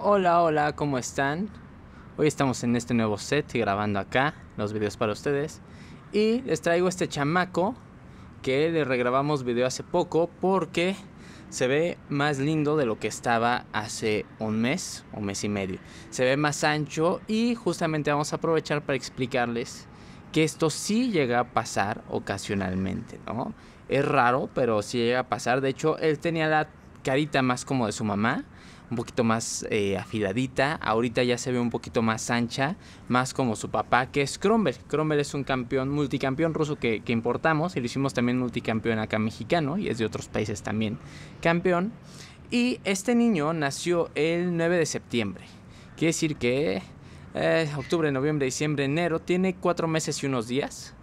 Hola, hola, ¿cómo están? Hoy estamos en este nuevo set y grabando acá los videos para ustedes. Y les traigo este chamaco que le regrabamos video hace poco porque se ve más lindo de lo que estaba hace un mes o mes y medio. Se ve más ancho y justamente vamos a aprovechar para explicarles que esto sí llega a pasar ocasionalmente, ¿no? Es raro, pero sí llega a pasar. De hecho, él tenía la carita más como de su mamá un poquito más eh, afiladita. Ahorita ya se ve un poquito más ancha, más como su papá, que es Cromwell. Cromwell es un campeón, multicampeón ruso que, importamos y lo hicimos también multicampeón acá mexicano y es de otros países también campeón. Y este niño nació el 9 de septiembre. Quiere decir que eh, octubre, noviembre, diciembre, enero, tiene cuatro meses y unos días.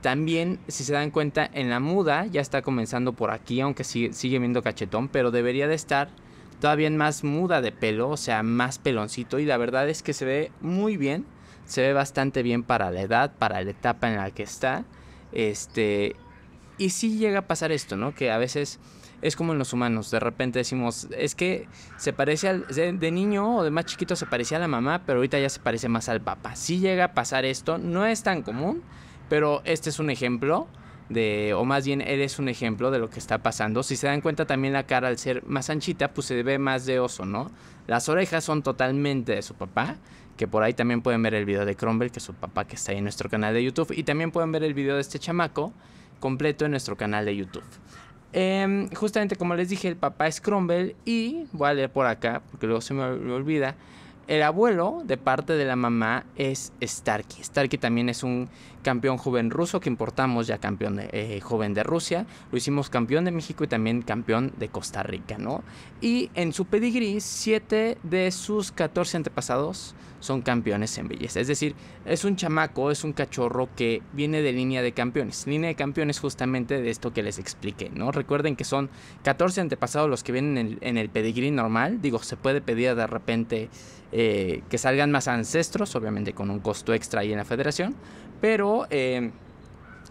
También, si se dan cuenta, en la muda ya está comenzando por aquí, aunque sigue, sigue viendo cachetón, pero debería de estar todavía más muda de pelo, o sea, más peloncito. Y la verdad es que se ve muy bien. Se ve bastante bien para la edad, para la etapa en la que está. Este. Y sí llega a pasar esto, ¿no? Que a veces es como en los humanos. De repente decimos, es que se parece al. De, niño o de más chiquito se parecía a la mamá, pero ahorita ya se parece más al papá. Sí llega a pasar esto. No es tan común, pero este es un ejemplo o más bien eres un ejemplo de lo que está pasando. Si se dan cuenta también la cara al ser más anchita, pues se ve más de oso, ¿no? Las orejas son totalmente de su papá, que por ahí también pueden ver el video de Cromwell, que es su papá que está ahí en nuestro canal de YouTube, y también pueden ver el video de este chamaco completo en nuestro canal de YouTube. Em, justamente como les dije, el papá es Cromwell y voy a leer por acá, porque luego se me olvida el abuelo de parte de la mamá es Starky. Starky también es un campeón joven ruso que importamos ya campeón eh, joven de Rusia. Lo hicimos campeón de México y también campeón de Costa Rica, ¿no? Y en su pedigrí, siete de sus 14 antepasados son campeones en belleza. Es decir, es un chamaco, es un cachorro que viene de línea de campeones. Línea de campeones justamente de esto que les expliqué, ¿no? Recuerden que son 14 antepasados los que vienen en, el pedigrí normal. Digo, se puede pedir de repente... Eh, que salgan más ancestros, obviamente con un costo extra ahí en la federación, pero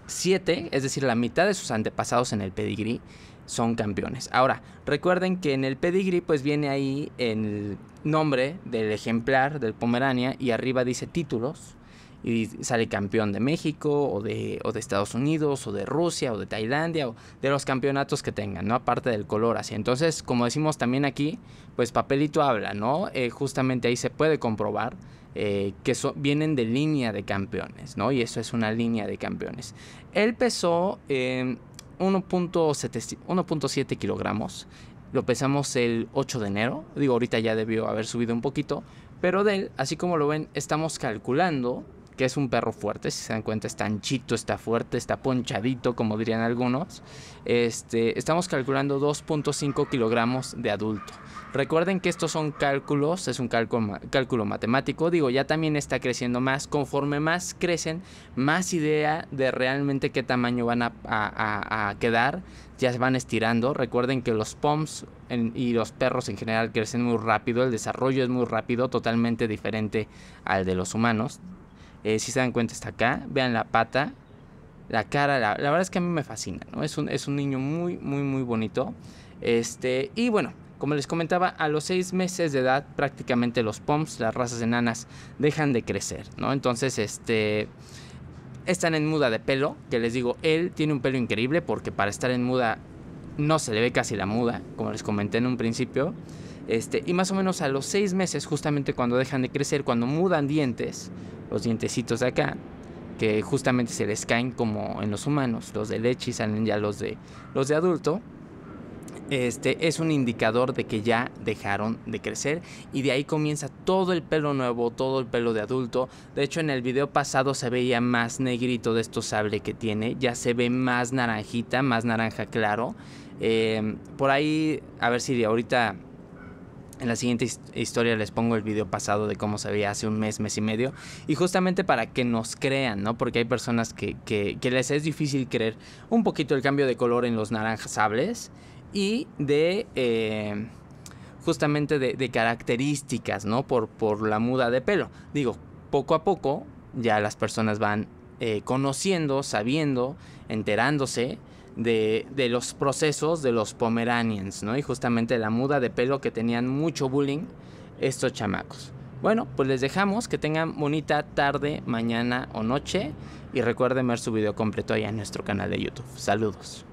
7, eh, es decir, la mitad de sus antepasados en el pedigrí son campeones. Ahora, recuerden que en el pedigrí pues viene ahí el nombre del ejemplar del Pomerania y arriba dice títulos y sale campeón de México o de, o de Estados Unidos o de Rusia o de Tailandia o de los campeonatos que tengan, ¿no? Aparte del color así. Entonces, como decimos también aquí, pues papelito habla, ¿no? Eh, justamente ahí se puede comprobar eh, que vienen de línea de campeones, ¿no? Y eso es una línea de campeones. Él pesó 1.7 em, kilogramos. Lo pesamos el 8 de enero. Digo, ahorita ya debió haber subido un poquito. Pero de él, así como lo ven, estamos calculando que es un perro fuerte, si se dan cuenta, está anchito, está fuerte, está ponchadito, como dirían algunos. Este, estamos calculando 2.5 kilogramos de adulto. Recuerden que estos son cálculos, es un cálculo, matemático, digo, ya también está creciendo más, conforme más crecen, más idea de realmente qué tamaño van a, quedar, ya se van estirando. Recuerden que los poms y los perros en general crecen muy rápido, el desarrollo es muy rápido, totalmente diferente al de los humanos. Eh, si se dan cuenta está acá, vean la pata, la cara, la, verdad es que a mí me fascina, ¿no? Es un, es un niño muy, muy, muy bonito. Este, y bueno, como les comentaba, a los seis meses de edad prácticamente los POMs, las razas enanas, dejan de crecer, ¿no? Entonces, este, están en muda de pelo, que les digo, él tiene un pelo increíble porque para estar en muda no se le ve casi la muda, como les comenté en un principio. Este, y más o menos a los seis meses, justamente cuando dejan de crecer, cuando mudan dientes, los dientecitos de acá, que justamente se les caen como en los humanos, los de leche y salen ya los de, los de adulto, este es un indicador de que ya dejaron de crecer y de ahí comienza todo el pelo nuevo, todo el pelo de adulto. De hecho, en el video pasado se veía más negrito de estos sable que tiene, ya se ve más naranjita, más naranja claro. Eh, por ahí, a ver si de ahorita en la siguiente historia les pongo el video pasado de cómo se veía hace un mes, mes y medio. Y justamente para que nos crean, ¿no? Porque hay personas que, les es difícil creer un poquito el cambio de color en los naranjas sables y de... Eh, justamente de, características, ¿no? Por, por la muda de pelo. Digo, poco a poco ya las personas van eh, conociendo, sabiendo, enterándose de, los procesos de los Pomeranians, ¿no? Y justamente la muda de pelo que tenían mucho bullying estos chamacos. Bueno, pues les dejamos que tengan bonita tarde, mañana o noche y recuerden ver su video completo allá en nuestro canal de YouTube. Saludos.